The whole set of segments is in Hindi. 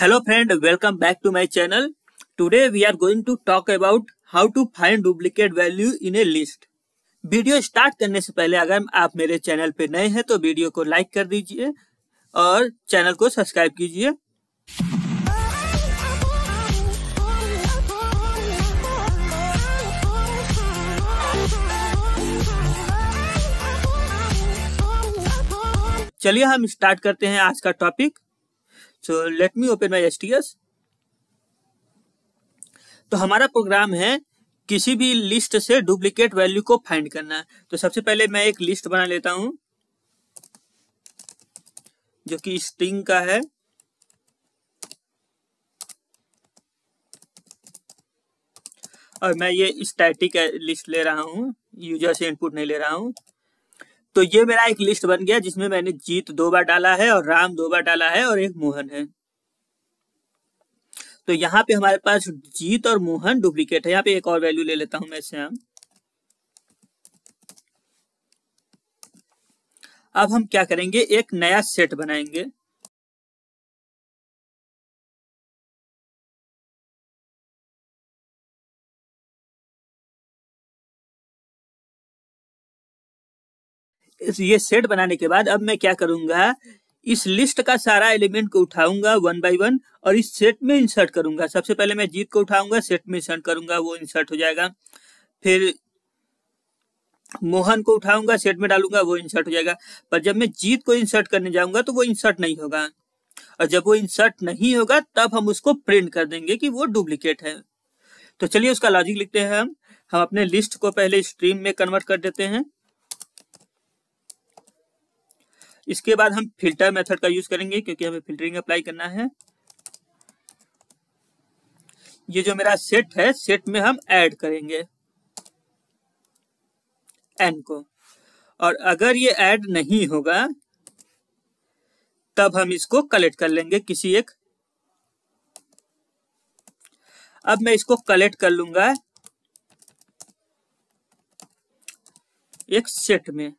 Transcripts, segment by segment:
hello friend welcome back to my channel today we are going to talk about how to find duplicate value in a list video start करने से पहले अगर आप मेरे चैनल पर नए हैं तो वीडियो को लाइक कर दीजिए और चैनल को सब्सक्राइब कीजिए चलिए हम स्टार्ट करते हैं आज का topic so let me open my एस तो हमारा प्रोग्राम है किसी भी लिस्ट से डुप्लीकेट वैल्यू को फाइंड करना तो सबसे पहले मैं एक लिस्ट बना लेता हूं जो कि स्ट्रिंग का है और मैं ये स्टैटिक लिस्ट ले रहा हूं यूजर से इनपुट नहीं ले रहा हूं तो ये मेरा एक लिस्ट बन गया जिसमें मैंने जीत दो बार डाला है और राम दो बार डाला है और एक मोहन है तो यहाँ पे हमारे पास जीत और मोहन डुप्लीकेट है यहाँ पे एक और वैल्यू ले लेता हूं मैं श्याम अब हम क्या करेंगे एक नया सेट बनाएंगे ये सेट बनाने के बाद अब मैं क्या करूंगा इस लिस्ट का सारा एलिमेंट को उठाऊंगा वन बाय वन और इस सेट में इंसर्ट करूंगा सबसे पहले मैं जीत को उठाऊंगा सेट में इंसर्ट करूंगा वो इंसर्ट हो जाएगा फिर मोहन को उठाऊंगा सेट में डालूंगा वो इंसर्ट हो जाएगा पर जब मैं जीत को इंसर्ट करने जाऊंगा तो वो इंसर्ट नहीं होगा और जब वो इंसर्ट नहीं होगा तब हम उसको प्रिंट कर देंगे कि वो डुप्लीकेट है तो चलिए उसका लॉजिक लिखते हैं हम हम अपने लिस्ट को पहले स्ट्रीम में कन्वर्ट कर देते हैं इसके बाद हम फिल्टर मेथड का यूज करेंगे क्योंकि हमें फिल्टरिंग अप्लाई करना है ये जो मेरा सेट है सेट में हम ऐड करेंगे एन को और अगर ये ऐड नहीं होगा तब हम इसको कलेक्ट कर लेंगे किसी एक अब मैं इसको कलेक्ट कर लूंगा एक सेट में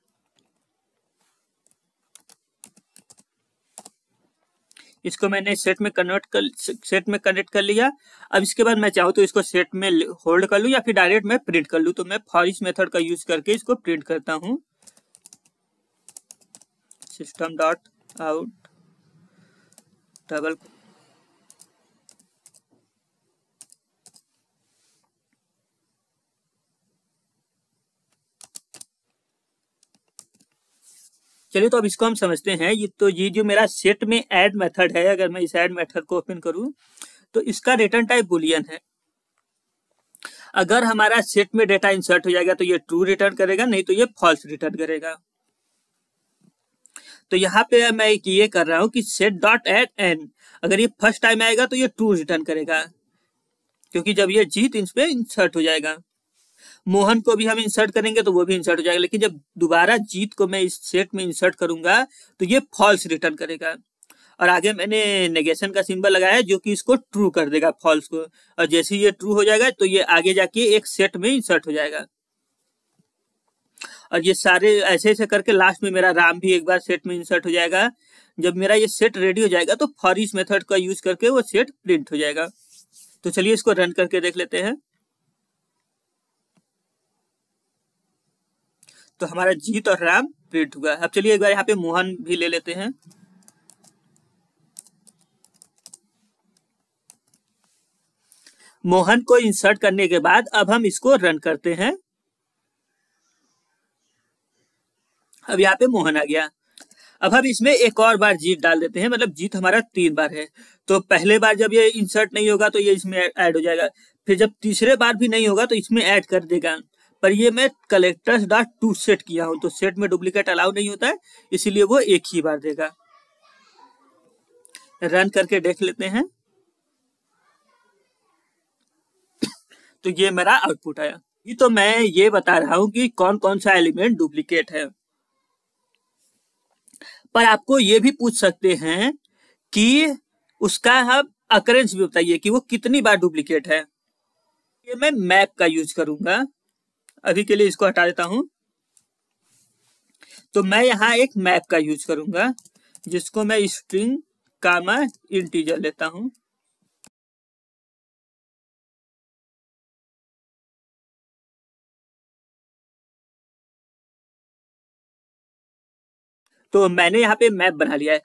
इसको मैंने सेट में कन्वर्ट कर सेट में कनेक्ट कर लिया अब इसके बाद मैं चाहूँ तो इसको सेट में होल्ड कर लूँ या फिर डायरेक्ट मैं प्रिंट कर लूँ तो मैं फॉरिस मेथड का यूज करके इसको प्रिंट करता हूँ सिस्टम डॉट आउट डबल चलिए तो अब इसको हम समझते हैं ये तो ये जो मेरा सेट में ऐड मेथड है अगर मैं इस ऐड मेथड को ओपन करूं तो इसका रिटर्न टाइप बुलियन है अगर हमारा सेट में डेटा इंसर्ट हो जाएगा तो ये ट्रू रिटर्न करेगा नहीं तो ये फॉल्स रिटर्न करेगा तो यहाँ पे मैं एक ये कर रहा हूँ कि सेट डॉट एट एन अगर ये फर्स्ट टाइम आएगा तो ये ट्रू रिटर्न करेगा क्योंकि जब ये जीत इस पे इंसर्ट हो जाएगा मोहन को भी हम इंसर्ट करेंगे तो वो भी इंसर्ट हो जाएगा लेकिन जब दोबारा जीत को मैं इस सेट में इंसर्ट करूंगा तो ये फॉल्स रिटर्न करेगा और आगे मैंने नेगेशन का सिंबल लगाया जो कि इसको ट्रू कर देगा फॉल्स को और जैसे ये ट्रू हो जाएगा तो ये आगे जाके एक सेट में इंसर्ट हो जाएगा और ये सारे ऐसे ऐसे करके लास्ट में मेरा राम भी एक बार सेट में इंसर्ट हो जाएगा जब मेरा ये सेट रेडी हो जाएगा तो फॉरिस मेथड का यूज करके वो सेट प्रिंट हो जाएगा तो चलिए इसको रन करके देख लेते हैं तो हमारा जीत और राम प्रिंट हुआ अब चलिए एक बार यहाँ पे मोहन भी ले लेते हैं मोहन को इंसर्ट करने के बाद अब हम इसको रन करते हैं अब यहाँ पे मोहन आ गया अब हम इसमें एक और बार जीत डाल देते हैं मतलब जीत हमारा तीन बार है तो पहले बार जब ये इंसर्ट नहीं होगा तो ये इसमें ऐड हो जाएगा फिर जब तीसरे बार भी नहीं होगा तो इसमें ऐड कर देगा पर ये मैं कलेक्टर्स डॉट टू सेट किया हूं तो सेट में डुप्लीकेट अलाउ नहीं होता है इसीलिए वो एक ही बार देगा रन करके देख लेते हैं तो ये मेरा आउटपुट आया ये तो मैं ये बता रहा हूं कि कौन कौन सा एलिमेंट डुप्लीकेट है पर आपको ये भी पूछ सकते हैं कि उसका हम अकरेंस भी बताइए कि वो कितनी बार डुप्लीकेट है ये मैं मैप का यूज करूंगा अभी के लिए इसको हटा देता हूं तो मैं यहां एक मैप का यूज करूंगा जिसको मैं स्ट्रिंग का मैं इंटीजर लेता हूं तो मैंने यहां पे मैप बना लिया है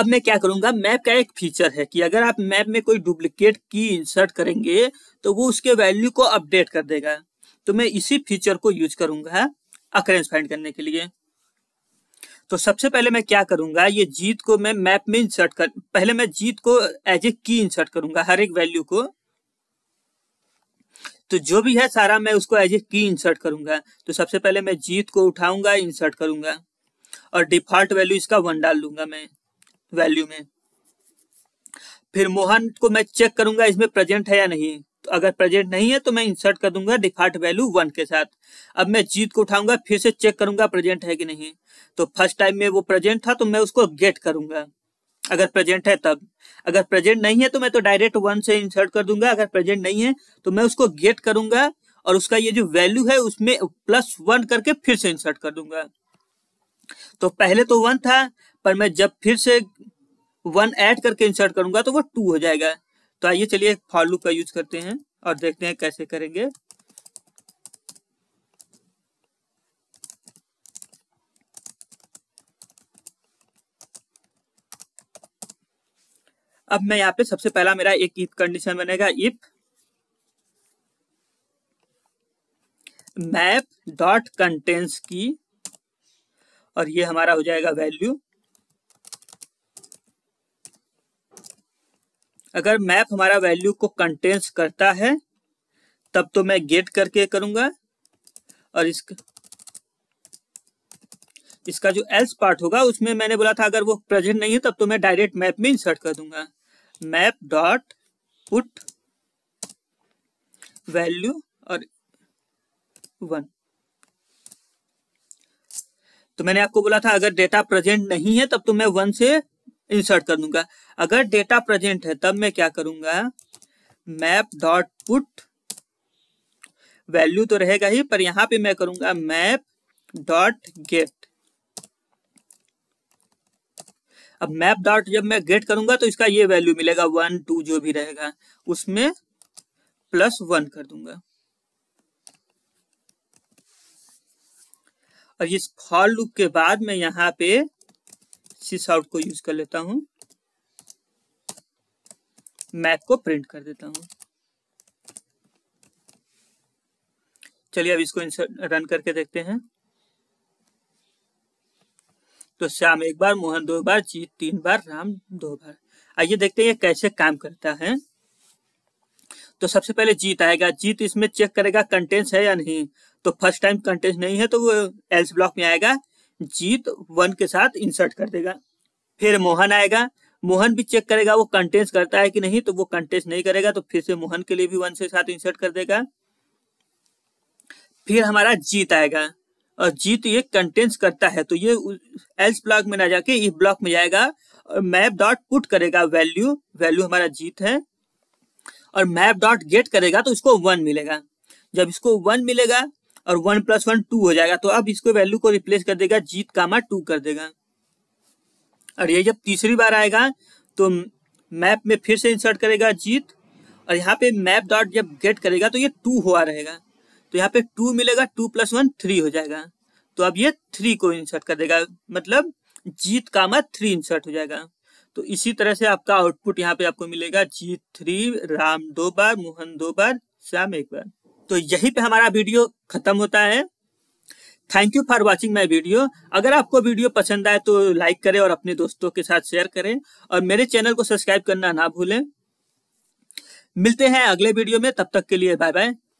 अब मैं क्या करूंगा मैप का एक फीचर है कि अगर आप मैप में कोई डुप्लीकेट की इंसर्ट करेंगे तो वो उसके वैल्यू को अपडेट कर देगा तो मैं इसी फीचर को यूज करूंगा अक्रेंस फाइंड करने के लिए तो सबसे पहले मैं क्या करूंगा ये जीत को मैं मैप में इंसर्ट कर पहले मैं जीत को एज ए की इंसर्ट करूंगा हर एक वैल्यू को तो जो भी है सारा मैं उसको एज ए की इंसर्ट करूंगा तो सबसे पहले मैं जीत को उठाऊंगा इंसर्ट करूंगा और डिफॉल्ट वैल्यू इसका वन डाल दूंगा मैं वैल्यू में फिर मोहन को मैं चेक करूंगा इसमें प्रेजेंट है या नहीं अगर प्रेजेंट नहीं है तो मैं इंसर्ट कर दूंगा डिफॉल्ट वैल्यू वन के साथ अब मैं जीत को उठाऊंगा फिर से चेक करूंगा प्रेजेंट है कि नहीं तो फर्स्ट टाइम में वो प्रेजेंट था तो मैं उसको गेट करूंगा अगर प्रेजेंट है तब अगर प्रेजेंट नहीं है तो मैं तो डायरेक्ट वन से इंसर्ट कर दूंगा अगर प्रेजेंट नहीं है तो मैं उसको गेट करूंगा और उसका ये जो वैल्यू है उसमें प्लस वन करके फिर से इंसर्ट कर दूंगा तो पहले तो वन था पर मैं जब फिर से वन ऐड करके इंसर्ट करूंगा तो वो टू हो जाएगा तो आइए चलिए फॉर लूप का यूज करते हैं और देखते हैं कैसे करेंगे अब मैं यहाँ पे सबसे पहला मेरा एक इफ कंडीशन बनेगा if map dot contents key और ये हमारा हो जाएगा वैल्यू अगर मैप हमारा वैल्यू को कंटेंस करता है तब तो मैं गेट करके करूंगा और इस इसका जो एल्स पार्ट होगा उसमें मैंने बोला था अगर वो प्रेजेंट नहीं है तब तो मैं डायरेक्ट मैप में इंसर्ट कर दूंगा मैप डॉट पुट वैल्यू और वन तो मैंने आपको बोला था अगर डेटा प्रेजेंट नहीं है तब तो मैं वन से इंसर्ट कर दूंगा अगर डेटा प्रेजेंट है तब मैं क्या करूंगा मैप डॉट पुट वैल्यू तो रहेगा ही पर यहां पे मैं करूंगा मैप डॉट गेट अब मैप डॉट जब मैं गेट करूंगा तो इसका ये वैल्यू मिलेगा वन टू जो भी रहेगा उसमें प्लस वन कर दूंगा और इस फॉल लुक के बाद में यहां पे सिस आउट को यूज कर लेता हूं मैप को प्रिंट कर देता हूं चलिए अब इसको रन करके देखते हैं तो श्याम एक बार मोहन दो बार जीत तीन बार राम दो बार आइए देखते हैं कैसे काम करता है तो सबसे पहले जीत आएगा जीत इसमें चेक करेगा कंटेंट्स है या नहीं तो फर्स्ट टाइम कंटेंट्स नहीं है तो वो एल्स ब्लॉक में आएगा जीत वन के साथ इंसर्ट कर देगा फिर मोहन आएगा मोहन भी चेक करेगा वो कंटेंस करता है कि नहीं तो वो कंटेंस नहीं करेगा तो फिर से मोहन के लिए भी वन से साथ इंसर्ट कर देगा फिर हमारा जीत आएगा और जीत ये कंटेंस करता है तो ये एल्स ब्लॉक में ना जाके इस ब्लॉक में जाएगा और मैप डॉट पुट करेगा वैल्यू वैल्यू हमारा जीत है और मैप डॉट गेट करेगा तो इसको वन मिलेगा जब इसको वन मिलेगा और वन प्लस वन टू हो जाएगा तो अब इसको वैल्यू को रिप्लेस कर देगा जीत कामा टू कर देगा और ये जब तीसरी बार आएगा तो मैप में फिर से इंसर्ट करेगा जीत और यहाँ पे मैप डॉट जब गेट करेगा तो ये टू हुआ रहेगा तो यहाँ पे टू मिलेगा टू प्लस वन थ्री हो जाएगा तो अब ये थ्री को इंसर्ट कर देगा मतलब जीत कामा थ्री इंसर्ट हो जाएगा तो इसी तरह से आपका आउटपुट यहाँ पे आपको मिलेगा जीत थ्री राम दो बार मोहन दो बार श्याम एक बार तो यही पे हमारा वीडियो खत्म होता है thank you for watching my video अगर आपको वीडियो पसंद आए तो लाइक करें और अपने दोस्तों के साथ शेयर करें और मेरे चैनल को सब्सक्राइब करना ना भूलें मिलते हैं अगले वीडियो में तब तक के लिए बाय बाय